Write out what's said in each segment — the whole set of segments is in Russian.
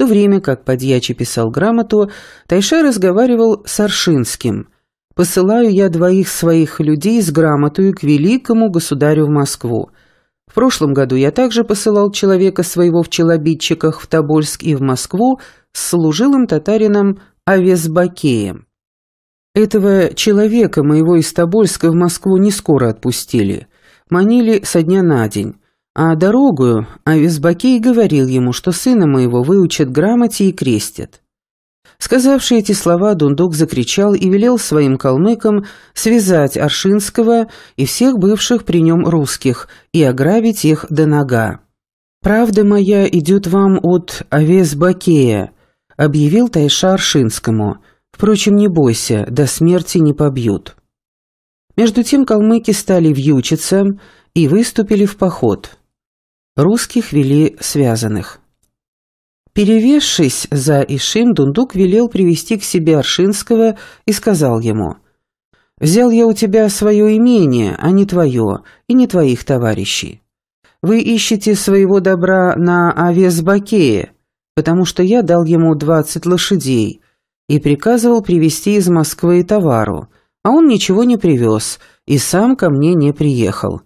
то время как Подьячий писал грамоту, Тайша разговаривал с Аршинским. «Посылаю я двоих своих людей с грамотою к великому государю в Москву. В прошлом году я также посылал человека своего в Челобитчиках, в Тобольск и в Москву с служилым татарином Авесбакеем. Этого человека моего из Тобольска в Москву не скоро отпустили. Манили со дня на день». А дорогую Авизбакей говорил ему, что сына моего выучат грамоте и крестят. Сказавши эти слова, Дундук закричал и велел своим калмыкам связать Аршинского и всех бывших при нем русских и ограбить их до нога. «Правда моя идет вам от Авесбакея, объявил Тайша Аршинскому. «Впрочем, не бойся, до смерти не побьют». Между тем калмыки стали вьючиться и выступили в поход. Русских вели связанных. Перевесшись за Ишим, Дундук велел привести к себе Аршинского и сказал ему, «Взял я у тебя свое имение, а не твое, и не твоих товарищей. Вы ищете своего добра на Авесбакее, потому что я дал ему двадцать лошадей и приказывал привезти из Москвы товару, а он ничего не привез и сам ко мне не приехал».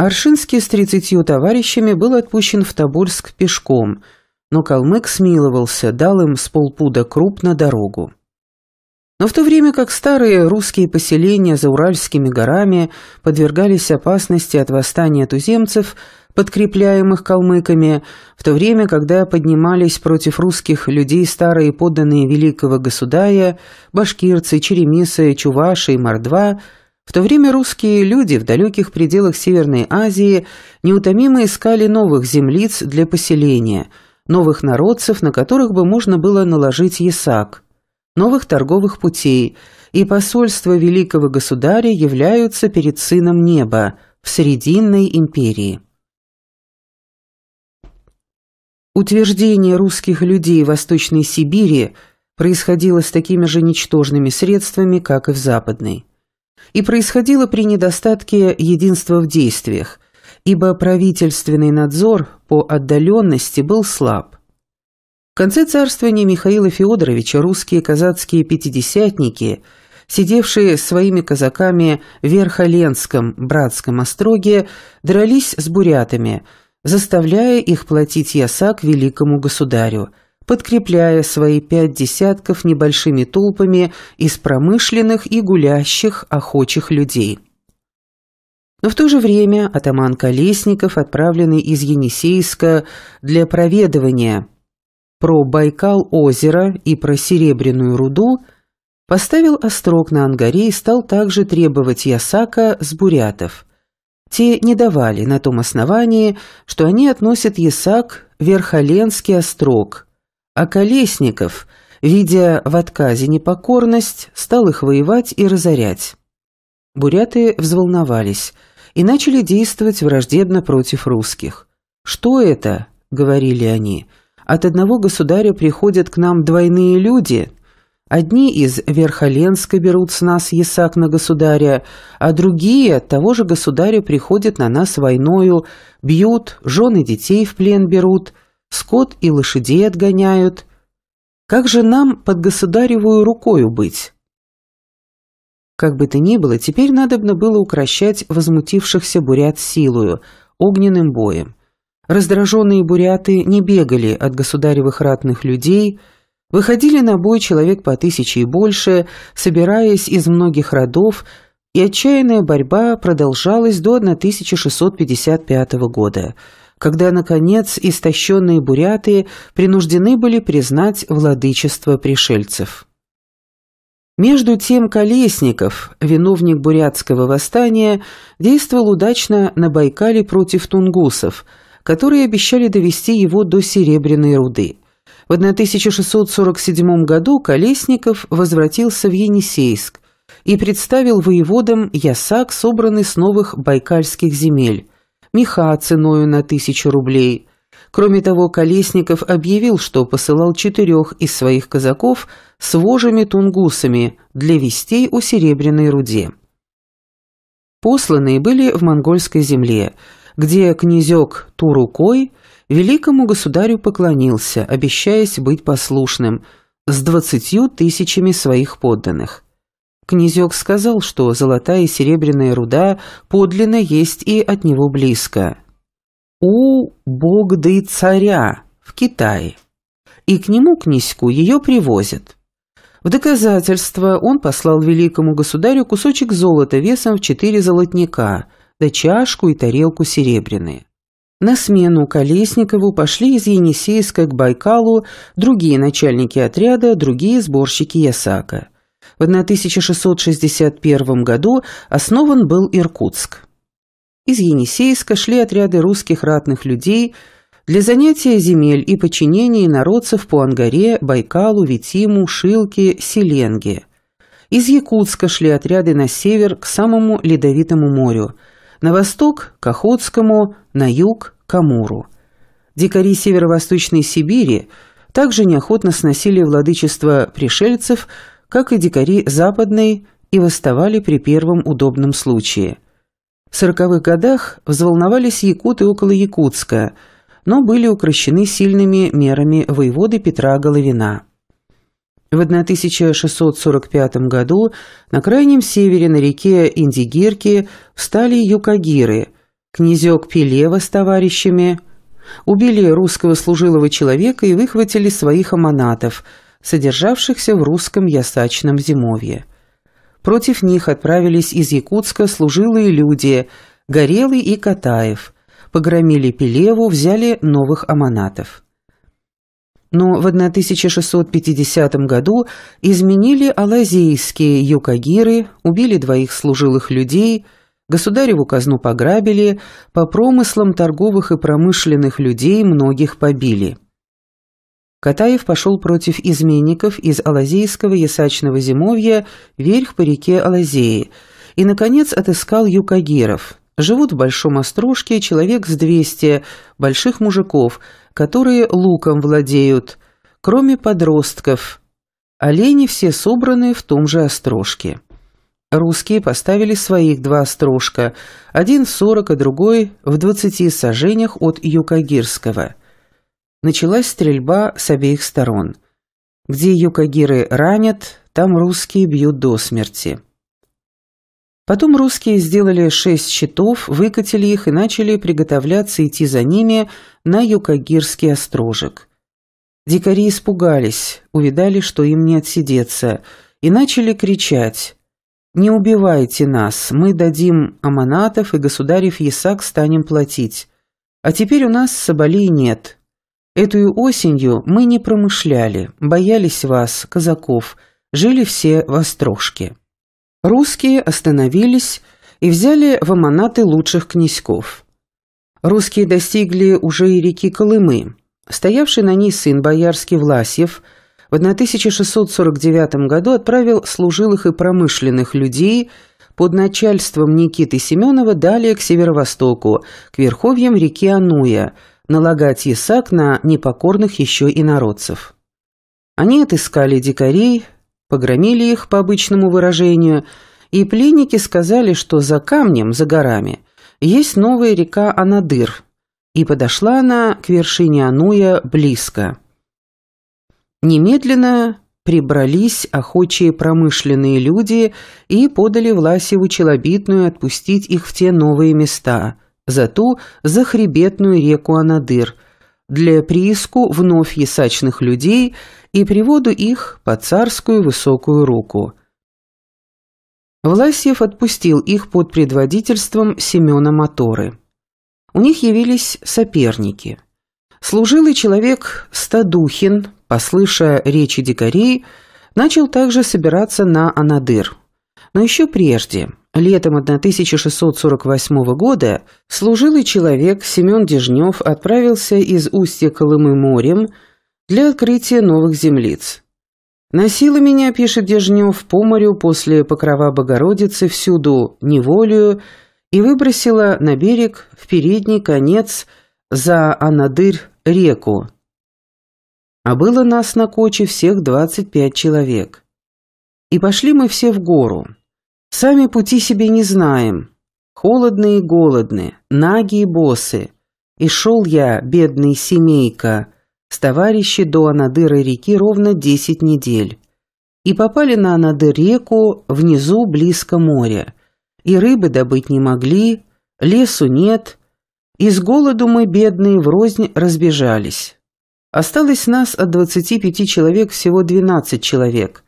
Аршинский с тридцатью товарищами был отпущен в Тобольск пешком, но калмык смиловался, дал им с полпуда круп на дорогу. Но в то время как старые русские поселения за Уральскими горами подвергались опасности от восстания туземцев, подкрепляемых калмыками, в то время, когда поднимались против русских людей старые подданные великого государя, башкирцы, черемисы, чуваши и мордва, в то время русские люди в далеких пределах Северной Азии неутомимо искали новых землиц для поселения, новых народцев, на которых бы можно было наложить ясак, новых торговых путей, и посольства великого государя являются перед сыном неба в Срединной империи. Утверждение русских людей в Восточной Сибири происходило с такими же ничтожными средствами, как и в Западной и происходило при недостатке единства в действиях, ибо правительственный надзор по отдаленности был слаб. В конце царствования Михаила Федоровича русские казацкие пятидесятники, сидевшие своими казаками в Верхоленском братском остроге, дрались с бурятами, заставляя их платить ясак великому государю – подкрепляя свои пять десятков небольшими толпами из промышленных и гулящих охочих людей. Но в то же время атаман Колесников, отправленный из Енисейска для проведывания про Байкал озеро и про Серебряную руду, поставил острог на Ангаре и стал также требовать Ясака с бурятов. Те не давали на том основании, что они относят Ясак Верхоленский острог – а Колесников, видя в отказе непокорность, стал их воевать и разорять. Буряты взволновались и начали действовать враждебно против русских. «Что это?» — говорили они. «От одного государя приходят к нам двойные люди. Одни из Верхоленска берут с нас ясак на государя, а другие от того же государя приходят на нас войною, бьют, жены детей в плен берут» скот и лошадей отгоняют. Как же нам под государевую рукою быть? Как бы то ни было, теперь надобно было укращать возмутившихся бурят силою, огненным боем. Раздраженные буряты не бегали от государевых ратных людей, выходили на бой человек по тысяче и больше, собираясь из многих родов, и отчаянная борьба продолжалась до 1655 года – когда, наконец, истощенные буряты принуждены были признать владычество пришельцев. Между тем Колесников, виновник бурятского восстания, действовал удачно на Байкале против тунгусов, которые обещали довести его до Серебряной руды. В 1647 году Колесников возвратился в Енисейск и представил воеводам ясак, собранный с новых байкальских земель меха ценою на тысячу рублей. Кроме того, Колесников объявил, что посылал четырех из своих казаков с вожами-тунгусами для вестей о Серебряной руде. Посланные были в монгольской земле, где князек Турукой великому государю поклонился, обещаясь быть послушным, с двадцатью тысячами своих подданных. Князек сказал, что золотая и серебряная руда подлинно есть и от него близко. У Богды царя в Китае. И к нему, князьку, ее привозят. В доказательство он послал великому государю кусочек золота весом в четыре золотника, да чашку и тарелку серебряные. На смену Колесникову пошли из Енисейска к Байкалу другие начальники отряда, другие сборщики ясака – в 1661 году основан был Иркутск. Из Енисейска шли отряды русских ратных людей для занятия земель и подчинения народцев по Ангаре, Байкалу, Витиму, Шилке, Селенге. Из Якутска шли отряды на север к самому Ледовитому морю, на восток – к Охотскому, на юг – к Амуру. Дикари северо-восточной Сибири также неохотно сносили владычество пришельцев – как и дикари западные, и восставали при первом удобном случае. В сороковых годах взволновались якуты около Якутска, но были укращены сильными мерами воеводы Петра Головина. В 1645 году на крайнем севере на реке Индигирки встали юкагиры, князек Пелева с товарищами, убили русского служилого человека и выхватили своих аманатов – содержавшихся в русском ясачном зимовье. Против них отправились из Якутска служилые люди Горелый и Катаев, погромили Пелеву, взяли новых аманатов. Но в 1650 году изменили алазейские юкагиры, убили двоих служилых людей, государеву казну пограбили, по промыслам торговых и промышленных людей многих побили. Катаев пошел против изменников из Алазейского ясачного зимовья вверх по реке Алазеи и, наконец, отыскал юкагиров. Живут в Большом Острожке человек с 200 больших мужиков, которые луком владеют, кроме подростков. Олени все собраны в том же Острожке. Русские поставили своих два острожка, один в сорок, а другой в двадцати сажениях от Юкагирского – Началась стрельба с обеих сторон. Где юкагиры ранят, там русские бьют до смерти. Потом русские сделали шесть щитов, выкатили их и начали приготовляться идти за ними на юкагирский острожек. Дикари испугались, увидали, что им не отсидеться, и начали кричать «Не убивайте нас, мы дадим аманатов, и государев ясак станем платить. А теперь у нас соболей нет, Эту осенью мы не промышляли, боялись вас, казаков, жили все в острожке. Русские остановились и взяли в аманаты лучших князьков. Русские достигли уже и реки Колымы. Стоявший на ней сын боярский Власьев в 1649 году отправил служилых и промышленных людей под начальством Никиты Семенова далее к северо-востоку, к верховьям реки Ануя – налагать ясак на непокорных еще и народцев. Они отыскали дикарей, погромили их по обычному выражению, и пленники сказали, что за камнем, за горами, есть новая река Анадыр, и подошла она к вершине Ануя близко. Немедленно прибрались охочие промышленные люди и подали Власеву челобитную отпустить их в те новые места – Зато за хребетную реку Анадыр, для прииску вновь ясачных людей и приводу их под царскую высокую руку. Власьев отпустил их под предводительством Семена Моторы. У них явились соперники. Служилый человек Стадухин, послыша речи дикарей, начал также собираться на Анадыр. Но еще прежде Летом 1648 года служилый человек Семен Дежнев отправился из устья Колымы морем для открытия новых землиц. «Носила меня, — пишет Дежнев, — по морю после покрова Богородицы всюду неволю и выбросила на берег в передний конец за Анадырь реку. А было нас на коче всех 25 человек. И пошли мы все в гору». Сами пути себе не знаем. Холодные и голодные, нагие, и босы. И шел я, бедный семейка, с товарищей до Анадыры реки ровно десять недель. И попали на Анадыр реку, внизу близко моря. И рыбы добыть не могли, лесу нет. И с голоду мы, бедные, врознь разбежались. Осталось нас от двадцати пяти человек всего двенадцать человек –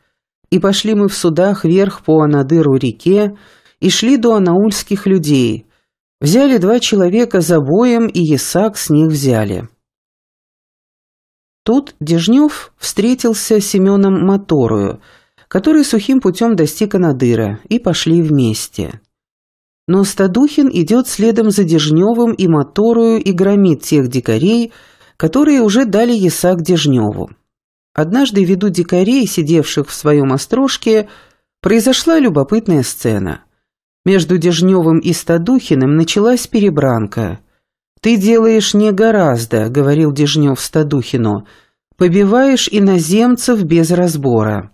и пошли мы в судах вверх по Анадыру-реке и шли до анаульских людей. Взяли два человека за боем, и Исаак с них взяли. Тут Дежнев встретился с Семеном Моторою, который сухим путем достиг Анадыра, и пошли вместе. Но Стадухин идет следом за Дежневым и Моторою и громит тех дикарей, которые уже дали Исаак Дежневу. Однажды, ввиду дикарей, сидевших в своем острожке, произошла любопытная сцена. Между Дежневым и Стадухиным началась перебранка. «Ты делаешь не гораздо», — говорил Дежнев Стадухину, — «побиваешь иноземцев без разбора».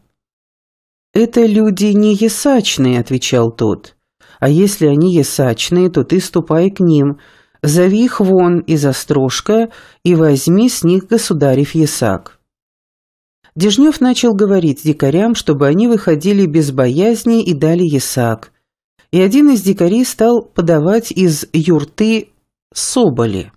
«Это люди не ясачные», — отвечал тот. «А если они ясачные, то ты ступай к ним, зови их вон из острожка и возьми с них государев ясак». Дежнев начал говорить дикарям, чтобы они выходили без боязни и дали ясак. И один из дикарей стал подавать из юрты соболи.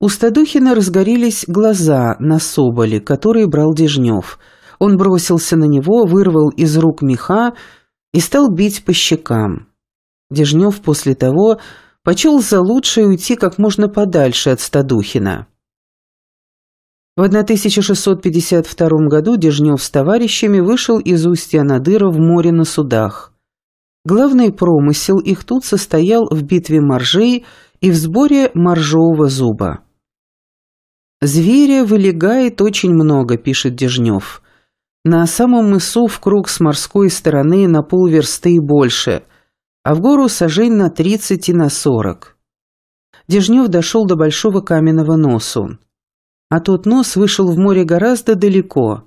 У Стадухина разгорелись глаза на соболе, которые брал Дежнев. Он бросился на него, вырвал из рук меха и стал бить по щекам. Дежнев после того почел за лучшее уйти как можно подальше от Стадухина. В 1652 году Дежнев с товарищами вышел из устья Надыра в море на судах. Главный промысел их тут состоял в битве моржей и в сборе моржового зуба. «Зверя вылегает очень много», — пишет Дежнев. «На самом мысу в круг с морской стороны на полверсты и больше, а в гору сажень на 30 и на 40». Дежнев дошел до большого каменного носу а тот нос вышел в море гораздо далеко.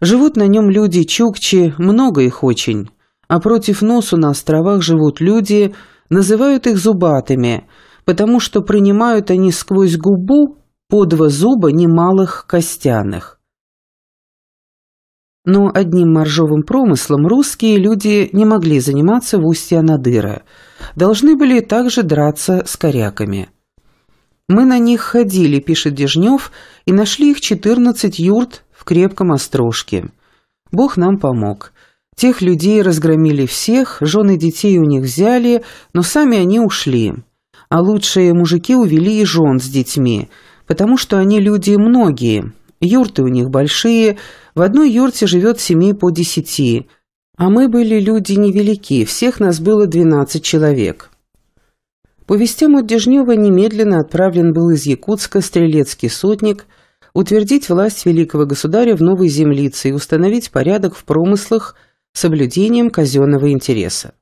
Живут на нем люди чукчи, много их очень. А против носу на островах живут люди, называют их зубатыми, потому что принимают они сквозь губу по два зуба немалых костяных. Но одним моржовым промыслом русские люди не могли заниматься в устье Анадыра. Должны были также драться с коряками. Мы на них ходили, пишет Дежнев, и нашли их 14 юрт в крепком острожке. Бог нам помог. Тех людей разгромили всех, жены детей у них взяли, но сами они ушли. А лучшие мужики увели и жен с детьми, потому что они люди многие. Юрты у них большие, в одной юрте живет семей по десяти. А мы были люди невелики, всех нас было двенадцать человек. По вестям от Дежнева немедленно отправлен был из Якутска стрелецкий сотник утвердить власть великого государя в новой землице и установить порядок в промыслах с соблюдением казенного интереса.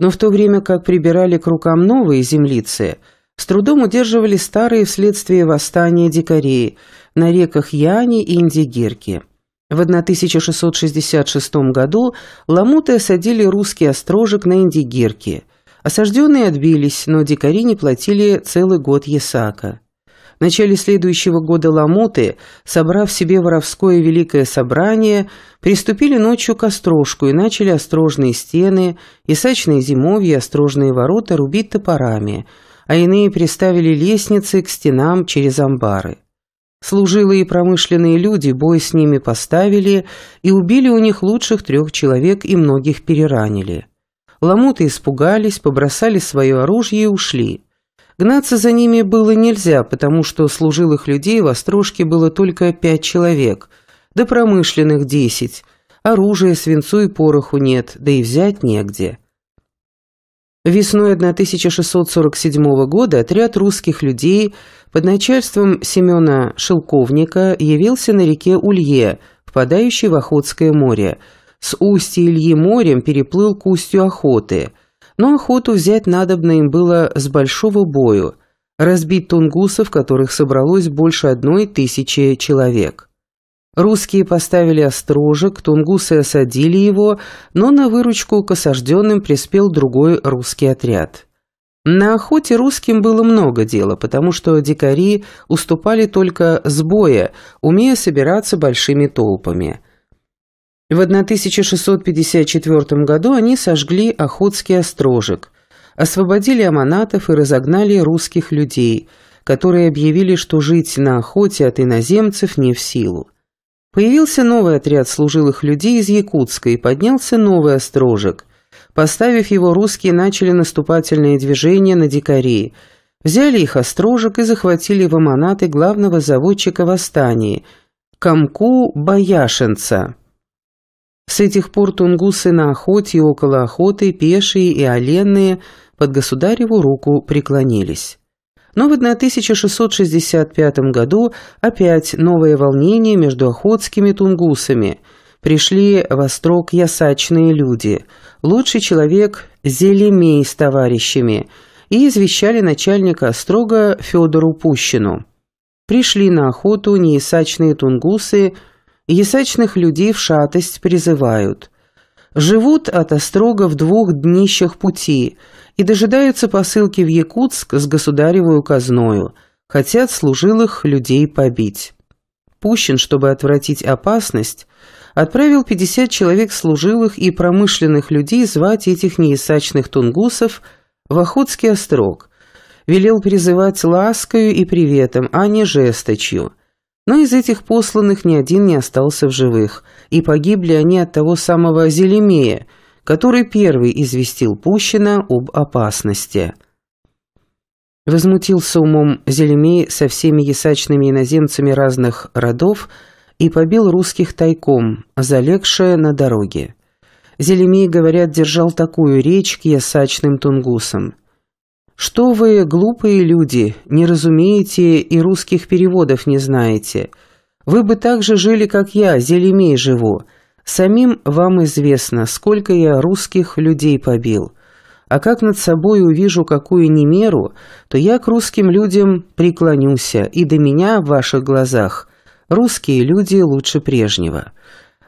Но в то время как прибирали к рукам новые землицы, с трудом удерживали старые вследствие восстания дикарей на реках Яни и Индигирки. В 1666 году Ламуты осадили русский острожек на Индигирке – Осажденные отбились, но дикари не платили целый год Есака. В начале следующего года ламуты, собрав себе воровское великое собрание, приступили ночью к острожку и начали острожные стены, ясачные зимовья, острожные ворота рубить топорами, а иные приставили лестницы к стенам через амбары. Служилые и промышленные люди бой с ними поставили и убили у них лучших трех человек и многих переранили. Ламуты испугались, побросали свое оружие и ушли. Гнаться за ними было нельзя, потому что служилых людей в Острожке было только пять человек, да промышленных десять. Оружия, свинцу и пороху нет, да и взять негде. Весной 1647 года отряд русских людей под начальством Семена Шелковника явился на реке Улье, впадающей в Охотское море – с устья Ильи морем переплыл к устью охоты, но охоту взять надобно им было с большого бою, разбить тунгусов, которых собралось больше одной тысячи человек. Русские поставили острожек, тунгусы осадили его, но на выручку к осажденным приспел другой русский отряд. На охоте русским было много дела, потому что дикари уступали только с боя, умея собираться большими толпами. В 1654 году они сожгли Охотский острожек, освободили аманатов и разогнали русских людей, которые объявили, что жить на охоте от иноземцев не в силу. Появился новый отряд служилых людей из Якутска и поднялся новый острожек. Поставив его, русские начали наступательные движения на дикарей. Взяли их острожек и захватили в аманаты главного заводчика восстания – Камку Баяшенца. С этих пор тунгусы на охоте и около охоты, пешие и оленные, под государеву руку преклонились. Но в 1665 году опять новое волнение между охотскими тунгусами. Пришли в Острог ясачные люди, лучший человек Зелемей с товарищами, и извещали начальника Острога Федору Пущину. Пришли на охоту неясачные тунгусы – ясачных людей в шатость призывают. Живут от острога в двух днищах пути и дожидаются посылки в Якутск с государевую казною, хотят служилых людей побить. Пущен, чтобы отвратить опасность, отправил 50 человек служилых и промышленных людей звать этих неясачных тунгусов в Охотский острог, велел призывать ласкою и приветом, а не жесточью, но из этих посланных ни один не остался в живых, и погибли они от того самого Зелемея, который первый известил Пущина об опасности. Возмутился умом Зелемей со всеми ясачными иноземцами разных родов и побил русских тайком, залегшая на дороге. Зелемей, говорят, держал такую речь к ясачным тунгусам – «Что вы, глупые люди, не разумеете и русских переводов не знаете. Вы бы так же жили, как я, зелемей живу. Самим вам известно, сколько я русских людей побил. А как над собой увижу какую ни меру, то я к русским людям преклонюся, и до меня в ваших глазах русские люди лучше прежнего».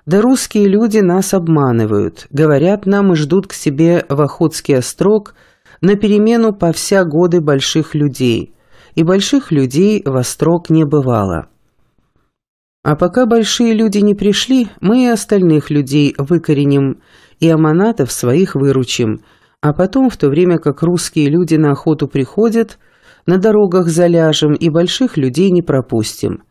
Да русские люди нас обманывают, говорят нам и ждут к себе в Охотский острог – на перемену по вся годы больших людей, и больших людей во строк не бывало. А пока большие люди не пришли, мы и остальных людей выкореним, и аманатов своих выручим, а потом, в то время как русские люди на охоту приходят, на дорогах заляжем и больших людей не пропустим.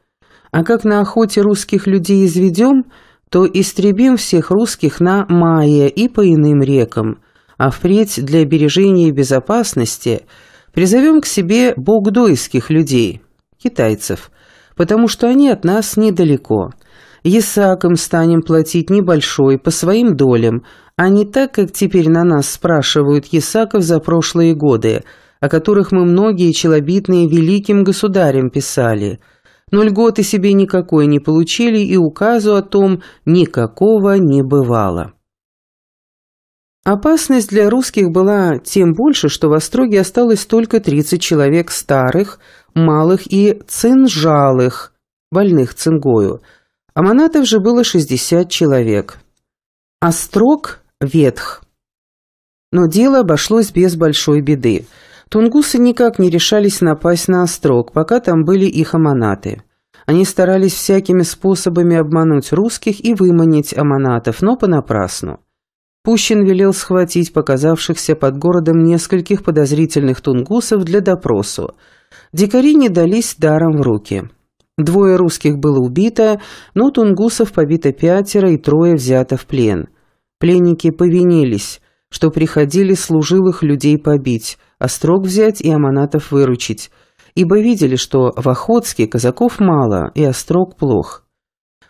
А как на охоте русских людей изведем, то истребим всех русских на Мае и по иным рекам, а впредь для бережения и безопасности призовем к себе богдойских людей, китайцев, потому что они от нас недалеко. Ясаком станем платить небольшой, по своим долям, а не так, как теперь на нас спрашивают Исаков за прошлые годы, о которых мы многие челобитные великим государем писали. Но льготы себе никакой не получили, и указу о том никакого не бывало. Опасность для русских была тем больше, что в Остроге осталось только 30 человек старых, малых и цинжалых, больных цингою. А манатов же было 60 человек. Острог ветх. Но дело обошлось без большой беды. Тунгусы никак не решались напасть на Острог, пока там были их аманаты. Они старались всякими способами обмануть русских и выманить аманатов, но понапрасну. Пущин велел схватить показавшихся под городом нескольких подозрительных тунгусов для допросу. Дикари не дались даром в руки. Двое русских было убито, но тунгусов побито пятеро и трое взято в плен. Пленники повинились, что приходили служилых людей побить, острог взять и аманатов выручить, ибо видели, что в Охотске казаков мало и острог плох.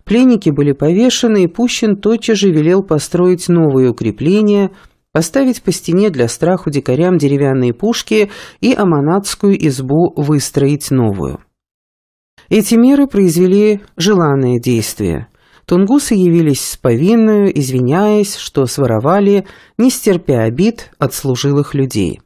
Пленники были повешены, и Пущин тотчас же велел построить новые укрепления, поставить по стене для страху дикарям деревянные пушки и аманатскую избу выстроить новую. Эти меры произвели желанное действие. Тунгусы явились с повинную, извиняясь, что своровали, не стерпя обид от служилых людей.